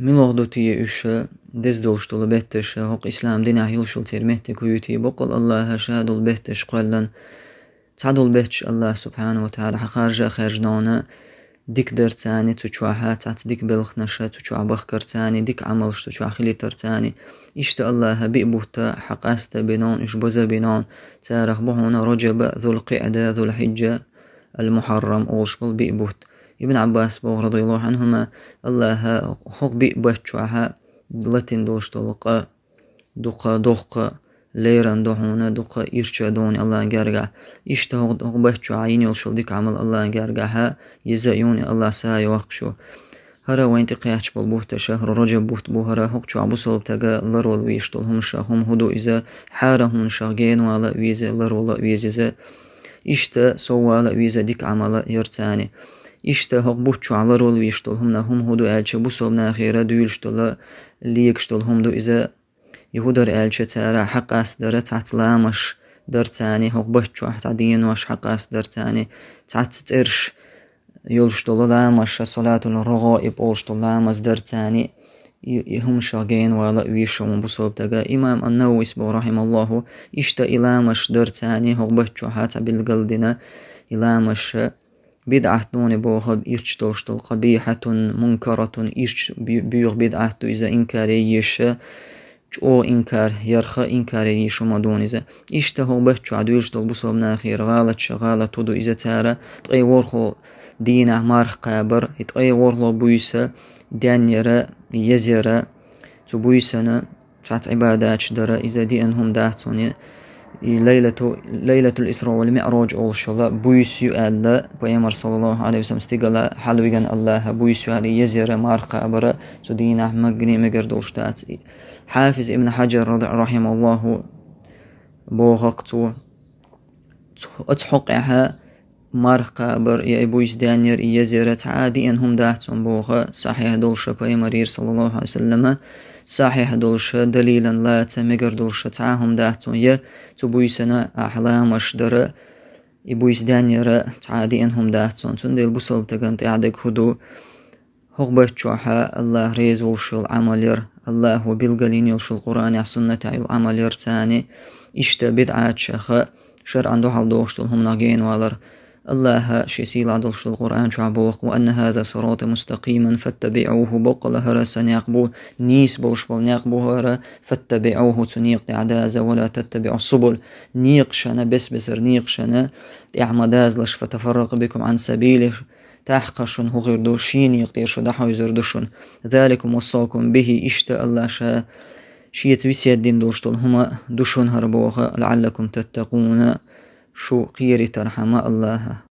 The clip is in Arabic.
إش دز desdolstol bettesche, hoc إسلام dina hilshul ter mehte kuyuti, بقل الله shadul behtesh qallan, تعدل بيتش الله سبحانه وتعالى حخارجة خارجنونا ديك در تاني تشوعها تات ديك بلخ نشا تشوع بخكر تاني ديك عملش تشوع خلي تر تاني إشت الله بيبوتا حقاست بنون إش بزا بنون تارخ بهونا رجب ذو القعدة ذو الحجة المحرم أولش بل بيقبوهتا Ibn Abbas radıyallahu anhuma Allaha hokbi bahçuaha latin dolştoluqa duqa doqqa leiran dohuna duqa ircha doni Allahın gərgah iştə hoq bahçu ayin yolşuldik amal Allahın gərgaha yezə yoni Allah sahaya vaqşu هرا وانت قياش بالبوحت شهر رجب بوحت بوهرا هوك شو عبو صوب تقا لرول ويشتل هم شاهم هدو إذا حارهم شاقين وعلى ويزا لرول ويزا إشتا سوى على ويزا ديك عمل يرتاني ишта бухчу ала ролви штол хумна хум худу элче бусовна ахира дуил штола лик штол хумду иза يهودر ألشة ترى حق أصدر تعتلامش درتاني هو بحشو أحتدين وش حق أصدر تاني تعتترش يلش دولامش صلاة الرغائب أولش دولامز درتاني يهم شاقين ولا ويشم بصوب تقا إمام النووي رحمه الله إشتا إلامش درتاني هو بحشو حتى بالقلدنا إلامش بدعة بوغب إرش دوشتل قبيحة منكرة إرش بيوغ بدعة إذا إنكار يش او إنكار يرخى إنكار يش مدون إذا تهو بحش عدويش تل بصوب ناخير غالت شغالة تودو إذا تارا تقي ورخو دينه مارخ قابر تقي ورخو بويسة دانيرا يزيرا تو تبويسنا تعت عبادات درا إذا دي أنهم داتوني Leylatu, Leylatul İsra ve Mi'raj oluşuyla bu yüsü elle Peygamber sallallahu aleyhi ve sellem stigala halvigen Allah'a bu yüsü elle yezire marka bara sudin ahmak gnime gerdi oluştat Hafiz İbn Hacer rahimallahu bu vaktu أتحقها مرقة بر يبويس دانير يزيرة عادي أنهم داحتهم بوغا صحيح دولش بأي مرير صلى الله عليه وسلم صحيح دولش دليلا لا تمقر دولش تعاهم داحتهم يه تبويسنا أحلام أشدر يبويس دانير عادي أنهم داحتهم تندل بصلب تقنت أعدك هدو هغبة شوحا الله ريز ولشل عملير الله وبالقلين يلشل القرآن يحسنة تعيل عملير تاني إشتا بدعات شخا شرعا دوحا ودوشتل هم ناقين والر الله شيسي لعدل شو القرآن شعبوق وأن هذا صراط مستقيما فاتبعوه بقل هرا سنيقبو نيس بلش بل نيقبو هرا فاتبعوه تنيق تعداز ولا تتبع الصبل نيق شنا بس بسر نيق شنا تعمداز لش فتفرق بكم عن سبيله تحقشن هو غير دوشين يقدر شو دحو يزردشن ذلكم وصاكم به اشتى الله شا شيت بسيا الدين دوشتون هما دوشون هربوها لعلكم تتقون شو قيرتر حماء الله